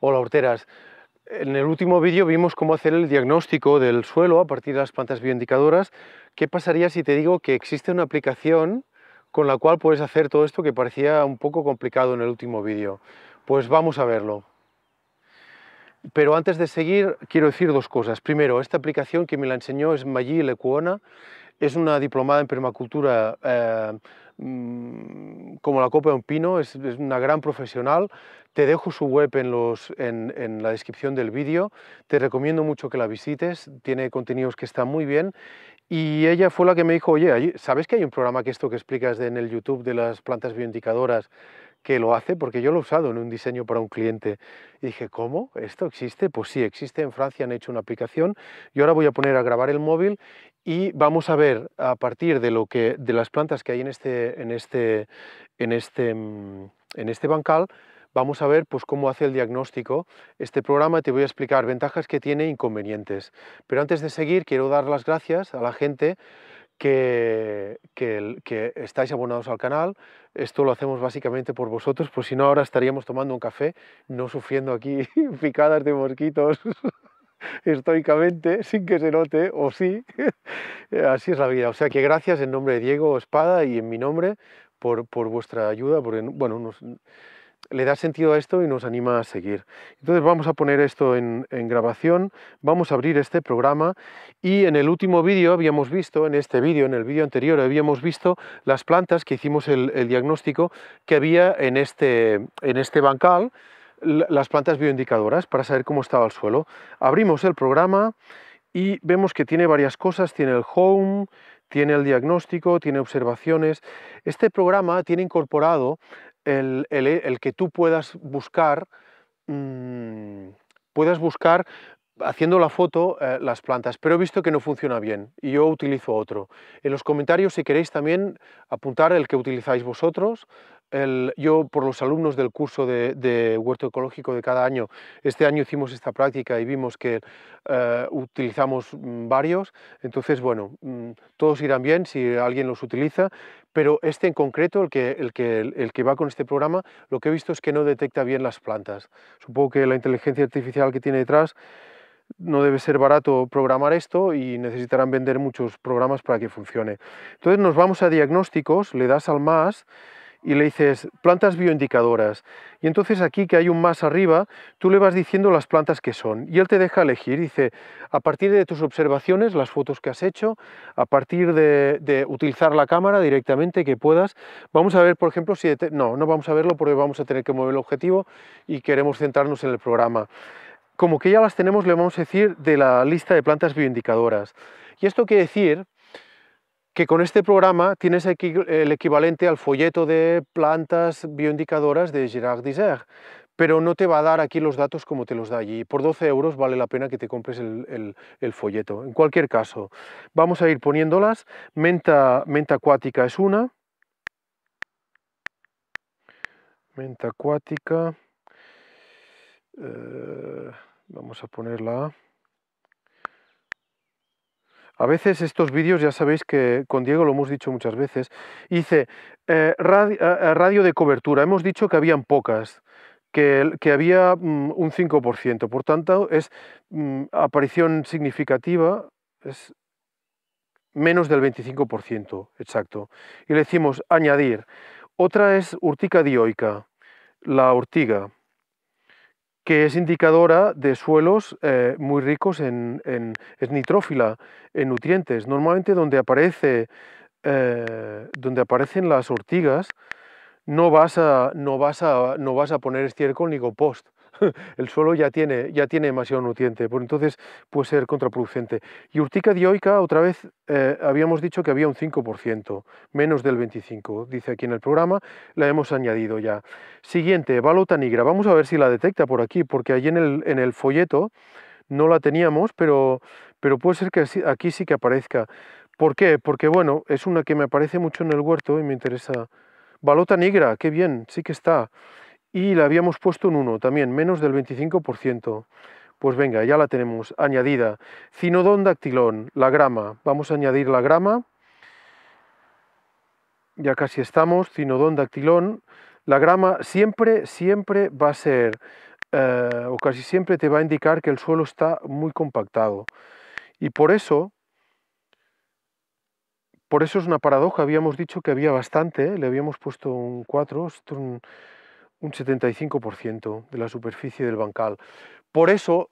Hola, horteras. En el último vídeo vimos cómo hacer el diagnóstico del suelo a partir de las plantas bioindicadoras. ¿Qué pasaría si te digo que existe una aplicación con la cual puedes hacer todo esto que parecía un poco complicado en el último vídeo? Pues vamos a verlo. Pero antes de seguir, quiero decir dos cosas. Primero, esta aplicación que me la enseñó es Maggi Lecuona. Es una diplomada en permacultura eh, mm, como la copa de un pino, es, una gran profesional. Te dejo su web en, los, en, la descripción del vídeo, te recomiendo mucho que la visites, tiene contenidos que están muy bien y ella fue la que me dijo, oye, ¿sabes que hay un programa que esto que explicas en el YouTube de las plantas bioindicadoras que lo hace? Porque yo lo he usado en un diseño para un cliente. Y dije, ¿cómo? ¿Esto existe? Pues sí, existe en Francia, han hecho una aplicación. Y ahora voy a poner a grabar el móvil y vamos a ver a partir de, lo que, de las plantas que hay en este, en, este, en, este, mm, en este bancal, vamos a ver pues, cómo hace el diagnóstico este programa. Te voy a explicar ventajas que tiene e inconvenientes. Pero antes de seguir, quiero dar las gracias a la gente que, que, que, estáis abonados al canal. Esto lo hacemos básicamente por vosotros, pues si no ahora estaríamos tomando un café, no sufriendo aquí picadas de mosquitos estoicamente, sin que se note, o sí. Eh, así es la vida. O sea que gracias en nombre de Diego Espada y en mi nombre por, por vuestra ayuda, porque, bueno, nos, le da sentido a esto y nos anima a seguir. Entonces vamos a poner esto en, grabación, vamos a abrir este programa y en el último vídeo habíamos visto, en este vídeo, en el vídeo anterior, habíamos visto las plantas que hicimos el, el diagnóstico que había en este, en este bancal, las plantas bioindicadoras para saber cómo estaba el suelo. Abrimos el programa y vemos que tiene varias cosas, tiene el home, tiene el diagnóstico, tiene observaciones. Este programa tiene incorporado el, que tú puedas buscar, mm, puedas buscar haciendo la foto eh, las plantas, pero he visto que no funciona bien y yo utilizo otro. En los comentarios, si queréis también apuntar el que utilizáis vosotros, yo por los alumnos del curso de, huerto ecológico de cada año, este año hicimos esta práctica y vimos que eh, utilizamos mm, varios, entonces bueno, mm, todos irán bien si alguien los utiliza, pero este en concreto, el que, el, el que va con este programa, lo que he visto es que no detecta bien las plantas. Supongo que la inteligencia artificial que tiene detrás no debe ser barato programar esto y necesitarán vender muchos programas para que funcione. Entonces nos vamos a diagnósticos, le das al más y le dices plantas bioindicadoras. Y entonces aquí que hay un más arriba, tú le vas diciendo las plantas que son. Y él te deja elegir, dice, a partir de tus observaciones, las fotos que has hecho, a partir de, utilizar la cámara directamente que puedas, vamos a ver, por ejemplo, si... No, no vamos a verlo porque vamos a tener que mover el objetivo y queremos centrarnos en el programa. Como que ya las tenemos, le vamos a decir de la lista de plantas bioindicadoras. Y esto quiere decir que con este programa tienes el equivalente al folleto de plantas bioindicadoras de Gérard Dizer. pero no te va a dar aquí los datos como te los da allí. Por 12 euros vale la pena que te compres el, folleto. En cualquier caso, vamos a ir poniéndolas. Menta, menta acuática es una. Menta acuática. Eh, vamos a ponerla a veces estos vídeos, ya sabéis que con Diego lo hemos dicho muchas veces, hice eh, eh, radio, de cobertura. Hemos dicho que habían pocas, que, había mm, un 5%. Por tanto, es mm, aparición significativa, es menos del 25%, exacto. Y le decimos añadir. Otra es urtica dioica, la ortiga que es indicadora de suelos eh, muy ricos en, en, nitrófila, en nutrientes. Normalmente donde, aparece, eh, donde aparecen las ortigas no vas, a, no, vas a, no vas a poner estiércol ni compost. el suelo ya tiene, ya tiene demasiado nutriente, por pues entonces puede ser contraproducente. Y urtica dioica, otra vez, eh, habíamos dicho que había un 5%, menos del 25%, dice aquí en el programa, la hemos añadido ya. Siguiente, balota nigra, vamos a ver si la detecta por aquí, porque allí en el, en el folleto no la teníamos, pero, pero puede ser que aquí sí que aparezca. ¿Por qué? Porque bueno, es una que me aparece mucho en el huerto y me interesa. Balota negra, qué bien, sí que está y la habíamos puesto en 1, también menos del 25%. Pues venga, ya la tenemos añadida. Cinodón dactilón, la grama. Vamos a añadir la grama. Ya casi estamos. Cinodón dactilón. La grama siempre, siempre va a ser, eh, o casi siempre te va a indicar que el suelo está muy compactado. Y por eso, por eso es una paradoja. Habíamos dicho que había bastante, ¿eh? le habíamos puesto un 4, un 75% de la superficie del bancal. Por eso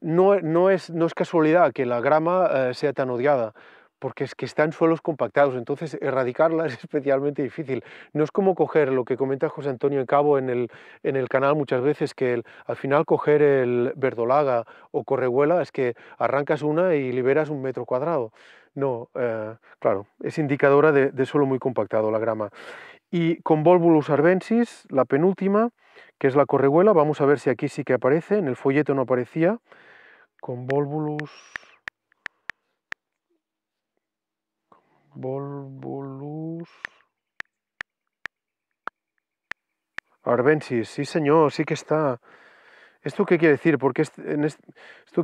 no, e, no, es, no es, casualidad que la grama eh, sea tan odiada, porque es que está en suelos compactados, entonces erradicarla es especialmente difícil. No es como coger lo que comenta José Antonio Cabo en el, en el canal muchas veces, que al final coger el verdolaga o correhuela es que arrancas una y liberas un metro cuadrado. No, eh, claro, es indicadora de, de suelo muy compactado la grama. Y con Volvulus arbensis, la penúltima, que es la correguela, vamos a ver si aquí sí que aparece, en el folleto no aparecía, con Volvulus... arbensis, Arbensis, sí señor, sí que está... ¿Esto qué quiere decir? Porque esto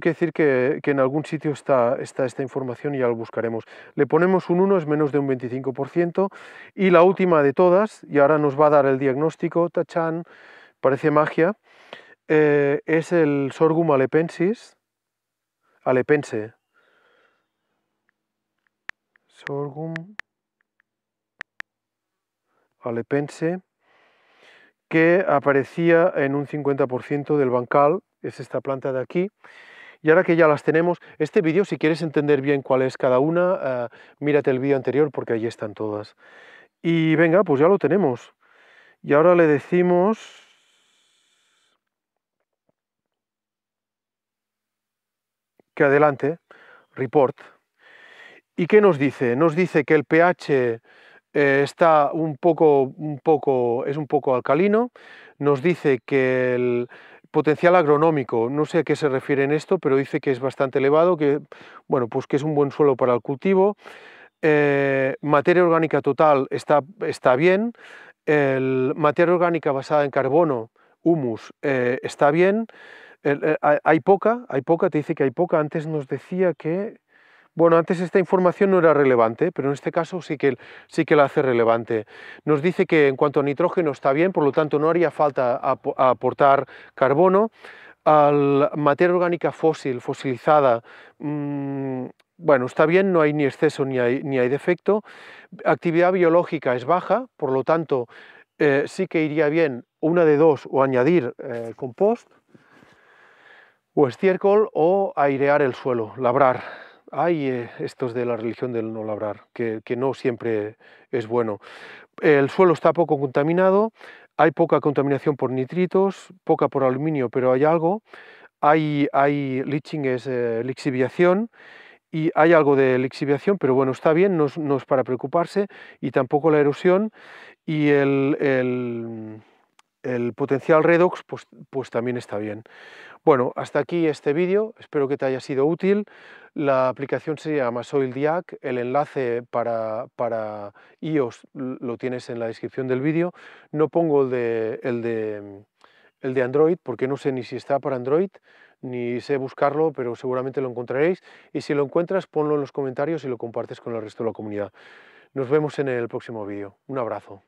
quiere decir que, en algún sitio está, esta información y ya lo buscaremos. Le ponemos un 1, es menos de un 25%, y la última de todas, y ahora nos va a dar el diagnóstico, tachán, parece magia, eh, es el sorghum alepensis, alepense. Sorghum alepense que aparecía en un 50% del bancal, es esta planta de aquí. Y ahora que ya las tenemos, este vídeo, si quieres entender bien cuál es cada una, ah, mírate el vídeo anterior porque allí están todas. Y venga, pues ya lo tenemos. Y ahora le decimos... que adelante, report. ¿Y qué nos dice? Nos dice que el pH eh, está un poco, un poco, es un poco alcalino, nos dice que el potencial agronómico, no sé a qué se refiere en esto, pero dice que es bastante elevado, que, bueno, pues que es un buen suelo para el cultivo, eh, materia orgánica total está, está bien, materia orgánica basada en carbono, humus, eh, está bien, hay poca, hay poca, te dice que hay poca, antes nos decía que bueno, antes esta información no era relevante, pero en este caso sí que, sí que la hace relevante. Nos dice que en cuanto a nitrógeno está bien, por lo tanto no haría falta aportar carbono. Al materia orgánica fósil, fosilizada, mm, bueno, está bien, no hay ni exceso ni hay, ni hay defecto. Actividad biológica es baja, por lo tanto eh, sí que iría bien una de dos o añadir eh, compost o estiércol o airear el suelo, labrar hay eh, estos de la religión del no labrar, que, no siempre es bueno. El suelo está poco contaminado, hay poca contaminación por nitritos, poca por aluminio, pero hay algo. Hay, hay leaching, es eh, lixiviación, y hay algo de lixiviación, pero bueno, está bien, no, es para preocuparse, y tampoco la erosión y el el potencial redox pues, pues también está bien. Bueno, hasta aquí este vídeo, espero que te haya sido útil. La aplicación se llama SoilDiac, el enlace para, para iOS lo tienes en la descripción del vídeo. No pongo el de, el, mm, el de Android porque no sé ni si está para Android, ni sé buscarlo, pero seguramente lo encontraréis. Y si lo encuentras, ponlo en los comentarios y lo compartes con el resto de la comunidad. Nos vemos en el próximo vídeo. Un abrazo.